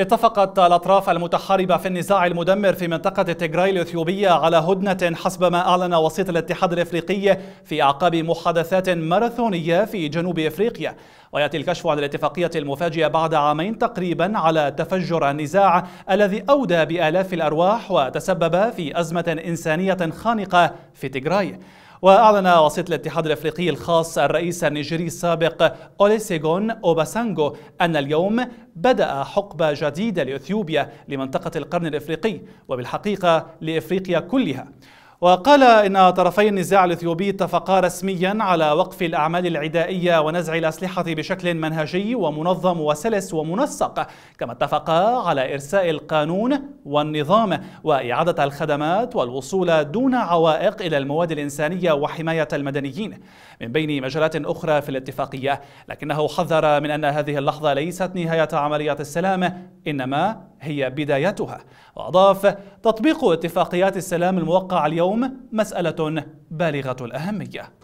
اتفقت الأطراف المتحاربة في النزاع المدمر في منطقة تيغراي الإثيوبية على هدنة حسب ما أعلن وسيط الاتحاد الإفريقي في أعقاب محادثات ماراثونية في جنوب إفريقيا ويأتي الكشف عن الاتفاقية المفاجئة بعد عامين تقريبا على تفجر النزاع الذي أودى بآلاف الأرواح وتسبب في أزمة إنسانية خانقة في تيغراي وأعلن وسيط الاتحاد الأفريقي الخاص الرئيس النيجيري السابق أوليسيغون أوباسانجو أن اليوم بدأ حقبة جديدة لإثيوبيا لمنطقة القرن الإفريقي وبالحقيقة لإفريقيا كلها وقال إن طرفي النزاع الإثيوبي اتفقا رسميا على وقف الأعمال العدائية ونزع الأسلحة بشكل منهجي ومنظم وسلس ومنسق كما اتفقا على إرساء القانون والنظام وإعادة الخدمات والوصول دون عوائق إلى المواد الإنسانية وحماية المدنيين من بين مجالات أخرى في الاتفاقية لكنه حذر من أن هذه اللحظة ليست نهاية عملية السلام إنما هي بدايتها وأضاف تطبيق اتفاقيات السلام الموقع اليوم مسألة بالغة الأهمية